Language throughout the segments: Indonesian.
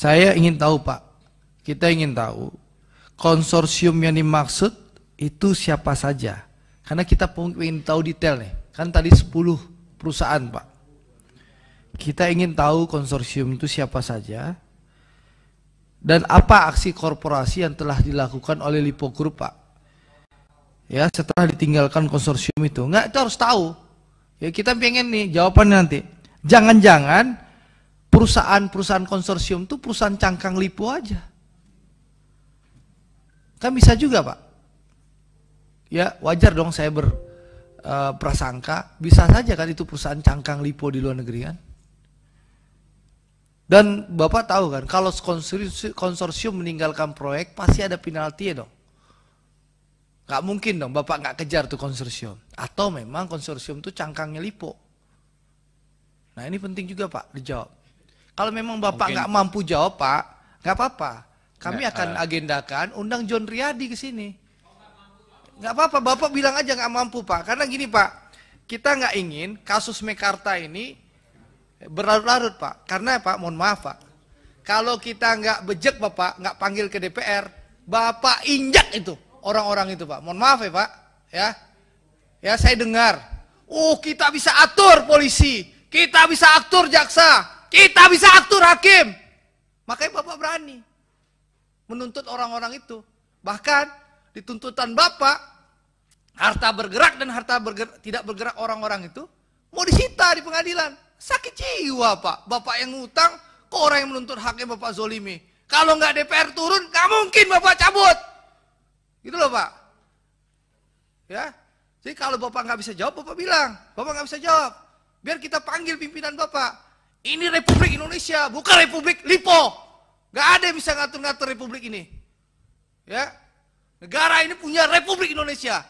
Saya ingin tahu Pak, kita ingin tahu konsorsium yang dimaksud itu siapa saja. Karena kita ingin tahu detail nih, kan tadi 10 perusahaan Pak. Kita ingin tahu konsorsium itu siapa saja dan apa aksi korporasi yang telah dilakukan oleh Lipo Group Pak. Ya, setelah ditinggalkan konsorsium itu. Enggak, itu harus tahu. Ya, kita pengen nih jawabannya nanti. Jangan-jangan perusahaan-perusahaan konsorsium itu perusahaan cangkang lipo aja. Kan bisa juga Pak. Ya wajar dong saya berprasangka, eh, e, bisa saja kan itu perusahaan cangkang lipo di luar negeri kan. Dan Bapak tahu kan, kalau konsorsium meninggalkan proyek pasti ada penalti ya dong. Gak mungkin dong Bapak gak kejar tuh konsorsium. Atau memang konsorsium tuh cangkangnya lipo. Nah ini penting juga Pak dijawab. Kalau memang Bapak nggak mampu jawab, Pak, nggak apa-apa. Kami nggak, akan uh, agendakan undang John Riyadi ke sini. Nggak apa-apa, Bapak bilang aja nggak mampu, Pak. Karena gini, Pak, kita nggak ingin kasus Mekarta ini berlarut-larut, Pak. Karena, Pak, mohon maaf, Pak. Kalau kita nggak bejek, Bapak, nggak panggil ke DPR, Bapak injak itu orang-orang itu, Pak. Mohon maaf ya, Pak. Ya, ya saya dengar. Oh, kita bisa atur polisi, kita bisa atur jaksa, kita bisa atur hakim. Makanya Bapak berani menuntut orang-orang itu. Bahkan dituntutan Bapak, harta bergerak dan harta bergerak, tidak bergerak orang-orang itu mau disita di pengadilan. Sakit jiwa Pak. Bapak yang ngutang, kok orang yang menuntut haknya Bapak zolimi. Kalau nggak DPR turun, nggak mungkin Bapak cabut. Gitu loh Pak. Ya, jadi kalau Bapak nggak bisa jawab, Bapak bilang, Bapak nggak bisa jawab. Biar kita panggil pimpinan Bapak. Ini Republik Indonesia, bukan Republik Lipo. Gak ada yang bisa ngatur-ngatur Republik ini. Ya, negara ini punya Republik Indonesia.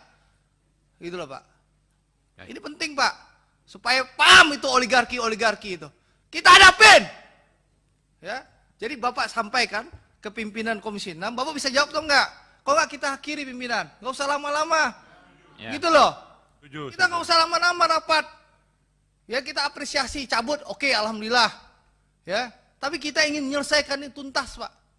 Gitu loh Pak. Ya. Ini penting Pak, supaya paham itu oligarki-oligarki itu. Kita hadapin. Ya, jadi Bapak sampaikan ke pimpinan Komisi 6, Bapak bisa jawab atau enggak? Kok enggak kita akhiri pimpinan, enggak usah lama-lama. Ya. Gitu loh. Tujuh, kita enggak usah lama-lama rapat. Ya kita apresiasi cabut, oke okay, alhamdulillah. Ya, tapi kita ingin menyelesaikan ini tuntas, Pak.